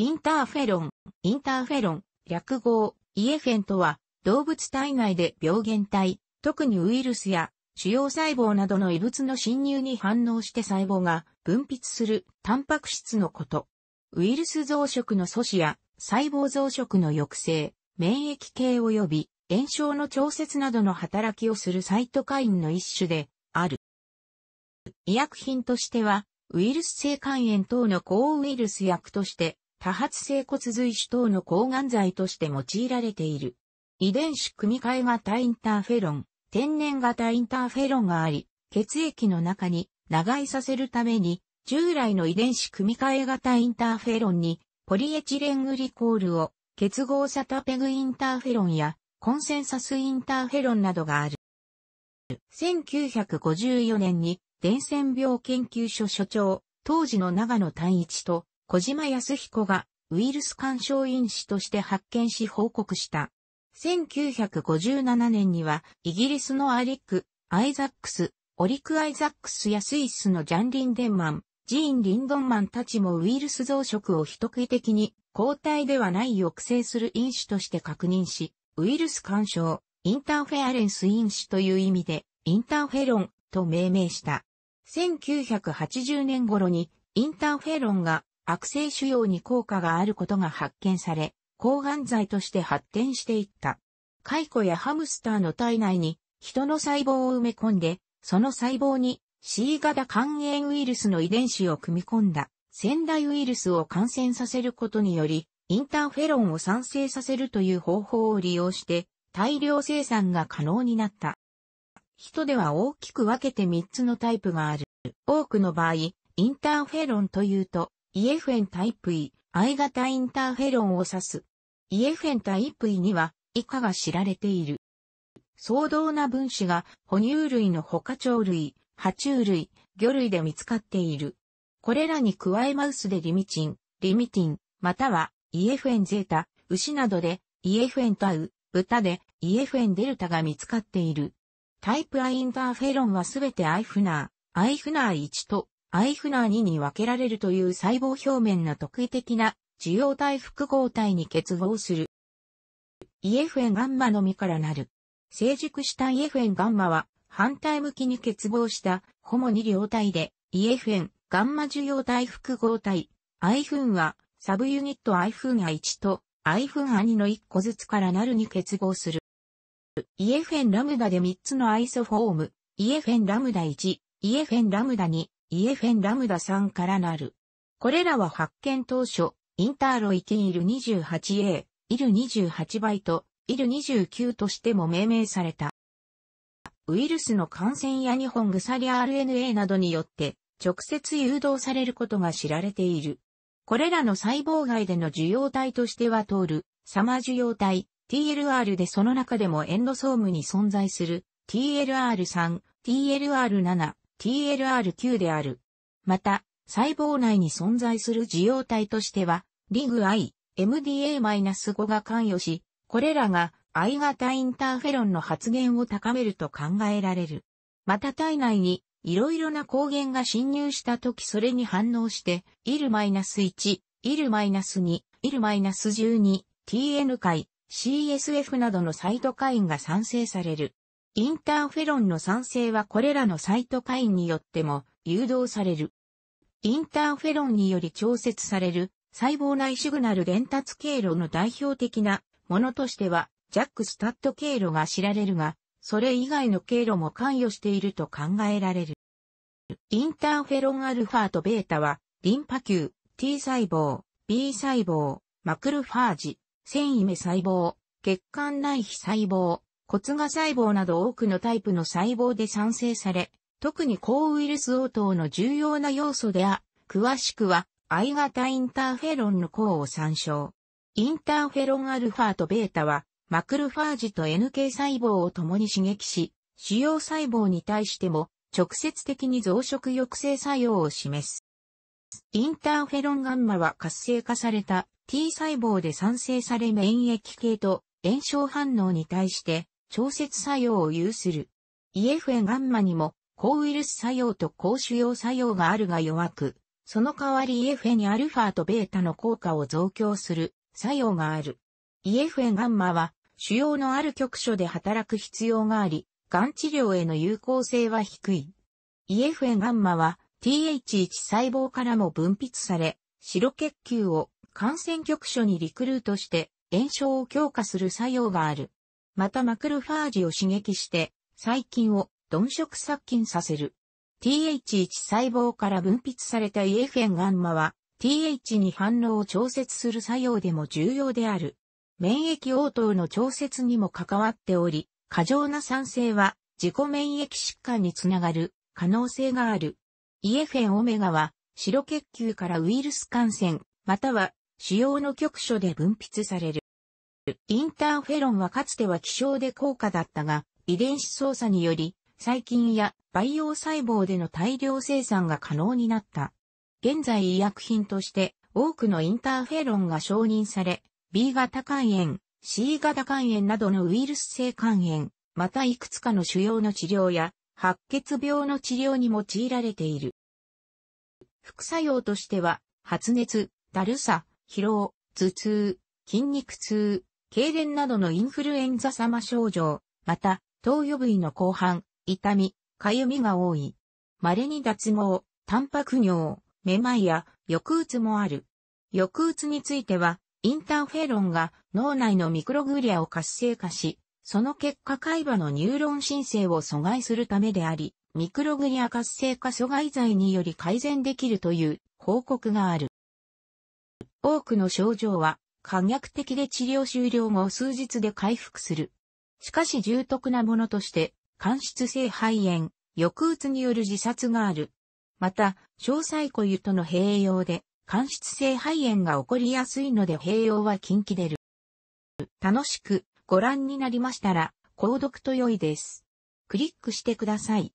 インターフェロン、インターフェロン、略号、イエフェンとは、動物体内で病原体、特にウイルスや主要細胞などの異物の侵入に反応して細胞が分泌するタンパク質のこと。ウイルス増殖の阻止や細胞増殖の抑制、免疫系及び炎症の調節などの働きをするサイトカインの一種である。医薬品としては、ウイルス性肝炎等の抗ウイルス薬として多発性骨髄腫等の抗がん剤として用いられている。遺伝子組み換え型インターフェロン、天然型インターフェロンがあり、血液の中に長居させるために、従来の遺伝子組み換え型インターフェロンに、ポリエチレングリコールを結合サタペグインターフェロンやコンセンサスインターフェロンなどがある。1954年に伝染病研究所所長、当時の長野単一と小島康彦がウイルス干渉因子として発見し報告した。1957年には、イギリスのアリック、アイザックス、オリク・アイザックスやスイスのジャン・リンデンマン、ジーン・リンドンマンたちもウイルス増殖を一特的に抗体ではない抑制する因子として確認し、ウイルス干渉、インターフェアレンス因子という意味で、インターフェロンと命名した。1980年頃にインターフェロンが悪性腫瘍に効果があることが発見され、抗がん剤として発展していった。コやハムスターの体内に人の細胞を埋め込んで、その細胞に C 型肝炎ウイルスの遺伝子を組み込んだ仙台ウイルスを感染させることにより、インターフェロンを産生させるという方法を利用して大量生産が可能になった。人では大きく分けて3つのタイプがある。多くの場合、インターフェロンというと、イエフェンタイプ E、I 型インターフェロンを指す。イエフェンタイプ E には以下が知られている。相当な分子が哺乳類の他鳥類、爬虫類、魚類で見つかっている。これらに加えマウスでリミチン、リミティン、または EFN ゼータ、牛などで EFN タウ、豚で EFN デルタが見つかっている。タイプ I インターフェロンはすべてアイフナー、アイフナー1とアイフナー2に分けられるという細胞表面の特異的な受容体複合体に結合する。イエフェンガンマのみからなる。成熟したイエフェンガンマは反対向きに結合したホモ2両体でイエフェンガンマ受容体複合体。アイフンはサブユニットアイフンア1とアイフンア2の1個ずつからなるに結合する。イエフェンラムダで3つのアイソフォーム。イエフェンラムダ1、イエフェンラムダ2、イエフェン・ラムダさんからなる。これらは発見当初、インターロイキンイル 28A、イル28倍と、イル29としても命名された。ウイルスの感染や日本鎖 RNA などによって直接誘導されることが知られている。これらの細胞外での受容体としては通る、サマ受容体、TLR でその中でもエンドソームに存在する、TLR3、TLR7、TLR9 である。また、細胞内に存在する受容体としては、リグ I、MDA-5 が関与し、これらが I 型インターフェロンの発現を高めると考えられる。また体内にいろいろな抗原が侵入した時それに反応して、IL-1、IL-2、IL-12、TN 回、CSF などのサイトカインが産生される。インターフェロンの産生はこれらのサイトカインによっても誘導される。インターフェロンにより調節される細胞内シグナル伝達経路の代表的なものとしては、ジャックスタッド経路が知られるが、それ以外の経路も関与していると考えられる。インターフェロンアルファとベータは、リンパ球、T 細胞、B 細胞、マクロファージ、繊維目細胞、血管内皮細胞、骨芽細胞など多くのタイプの細胞で産生され、特に抗ウイルス応答の重要な要素であ、詳しくは、I 型インターフェロンの項を参照。インターフェロンアルファとベータは、マクルファージと NK 細胞を共に刺激し、主要細胞に対しても直接的に増殖抑制作用を示す。インターフェロンガンマは活性化された T 細胞で産生され免疫系と炎症反応に対して調節作用を有する。EFN ガンマにも抗ウイルス作用と抗腫瘍作用があるが弱く、その代わり EFN アルファとベータの効果を増強する作用がある。EFN ガンマは腫瘍のある局所で働く必要があり、がん治療への有効性は低い。EFN ガンマは TH1 細胞からも分泌され、白血球を感染局所にリクルートして炎症を強化する作用がある。またマクロファージを刺激して、細菌を鈍色殺菌させる。TH1 細胞から分泌されたイエフンガンマは、TH に反応を調節する作用でも重要である。免疫応答の調節にも関わっており、過剰な酸性は自己免疫疾患につながる可能性がある。イエフェンオメガは白血球からウイルス感染、または腫瘍の局所で分泌される。インターフェロンはかつては希少で高価だったが、遺伝子操作により、細菌や培養細胞での大量生産が可能になった。現在医薬品として多くのインターフェロンが承認され、B 型肝炎、C 型肝炎などのウイルス性肝炎、またいくつかの腫瘍の治療や白血病の治療に用いられている。副作用としては、発熱、だるさ、疲労、頭痛、筋肉痛、痙攣などのインフルエンザ様症状、また、投与部位の後半、痛み、かゆみが多い。稀に脱毛、タンパク尿、めまいや、抑うつもある。抑うつについては、インターフェロンが脳内のミクログリアを活性化し、その結果海馬のニューロン申請を阻害するためであり、ミクログリア活性化阻害剤により改善できるという報告がある。多くの症状は可逆的で治療終了後数日で回復する。しかし重篤なものとして、間質性肺炎、抑うつによる自殺がある。また、小細固有との併用で、間質性肺炎が起こりやすいので併用は禁忌出る。楽しくご覧になりましたら、購読と良いです。クリックしてください。